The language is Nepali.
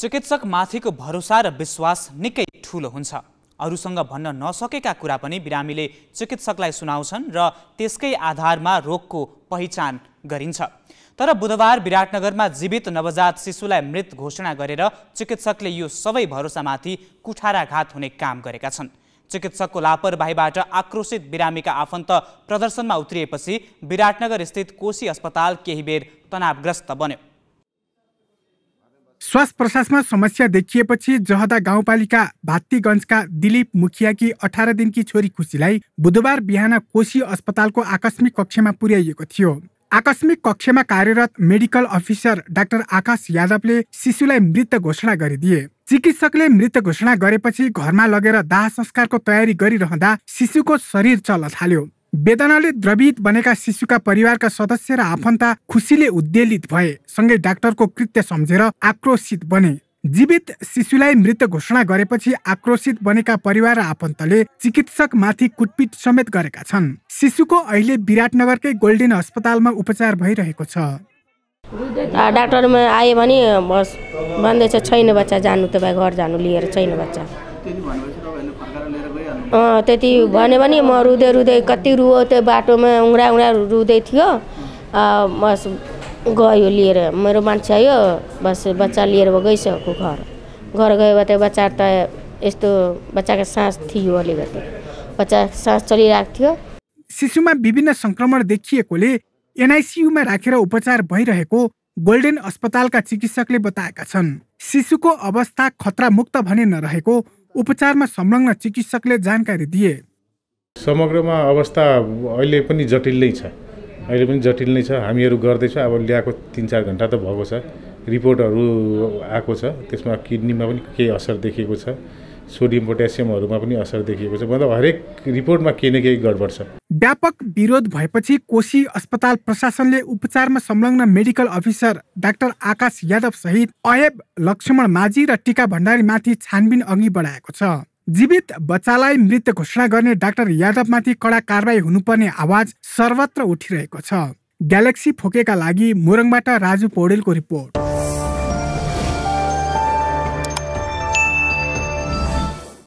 चिकित्सक माथिको भरोसा र विश्वास निकै ठुलो हुन्छ अरूसँग भन्न नसकेका कुरा पनि बिरामीले चिकित्सकलाई सुनाउँछन् र त्यसकै आधारमा रोगको पहिचान गरिन्छ तर बुधबार विराटनगरमा जीवित नवजात शिशुलाई मृत घोषणा गरेर चिकित्सकले यो सबै भरोसामाथि कुठाराघात हुने काम गरेका छन् चिकित्सकको लापरवाहीबाट आक्रोशित बिरामीका आफन्त प्रदर्शनमा उत्रिएपछि विराटनगर स्थित कोशी अस्पताल केही बेर तनावग्रस्त बन्यो श्वास प्रश्वासमा समस्या देखिएपछि जहदा गाउँपालिका भात्तीगञ्जका दिलीप मुखियाकी अठार दिनकी छोरी खुसीलाई बुधबार बिहान कोशी अस्पतालको आकस्मिक कक्षमा पुर्याइएको थियो आकस्मिक कक्षमा कार्यरत मेडिकल अफिसर डाक्टर आकाश यादवले शिशुलाई मृत घोषणा गरिदिए चिकित्सकले मृत घोषणा गरेपछि घरमा लगेर दाह संस्कारको तयारी गरिरहँदा शिशुको शरीर चल्न थाल्यो वेदनाले द्रवित बनेका शिशुका परिवारका सदस्य र आफन्त खुसीले उद्वेलित भए सँगै डाक्टरको कृत्य सम्झेर आक्रोशित बने जीवित शिशुलाई मृत घोषणा गरेपछि आक्रोशित बनेका परिवार र आफन्तले चिकित्सकमाथि कुटपिट समेत गरेका छन् शिशुको अहिले विराटनगरकै गोल्डेन अस्पतालमा उपचार भइरहेको छ डाक्टरमा आयो भने बस भन्दैछ छैन बच्चा जानु तपाईँ घर जानु लिएर छैन बच्चा त्यति भन्यो भने म रुँदै रुँदै कति रुओ त्यो बाटोमा उङ्रा उङ्रा रुँदै थियो बस गयो लिएर मेरो मान्छे आयो बस बच्चा लिएर गइसक्यो घर घर गयो भने बच्चा त यस्तो बच्चाको सास थियो अलिकति बच्चा सास चलिरहेको थियो शिशुमा विभिन्न सङ्क्रमण देखिएकोले एनआइसियुमा राखेर उपचार भइरहेको गोल्डेन अस्पतालका चिकित्सकले बताएका छन् शिशुको अवस्था खतरामुक्त भने नरहेको उपचारमा संलग्न चिकित्सकले जानकारी दिए समग्रमा अवस्था अहिले पनि जटिल नै छ अहिले पनि जटिल नै छ हामीहरू गर्दैछौँ अब ल्याएको तिन चार घन्टा त भएको छ रिपोर्टहरू आएको छ त्यसमा किडनीमा पनि केही असर देखिएको छ सोडियम पोट्यासियमहरूमा पनि असर देखिएको छ मतलब हरेक रिपोर्टमा केही न केही गडबड छ व्यापक विरोध भएपछि कोशी अस्पताल प्रशासनले उपचारमा संलग्न medical officer doctor Akash Yadav सहित अयब लक्ष्मण माझी र टिका भण्डारीमाथि छानबिन अघि बढाएको छ जीवित बच्चालाई मृत घोषणा गर्ने डाक्टर यादवमाथि कडा कारवाही हुनुपर्ने आवाज सर्वत्र उठिरहेको छ ग्यालेक्सी फोकेका लागि मोरङबाट राजु पौडेलको रिपोर्ट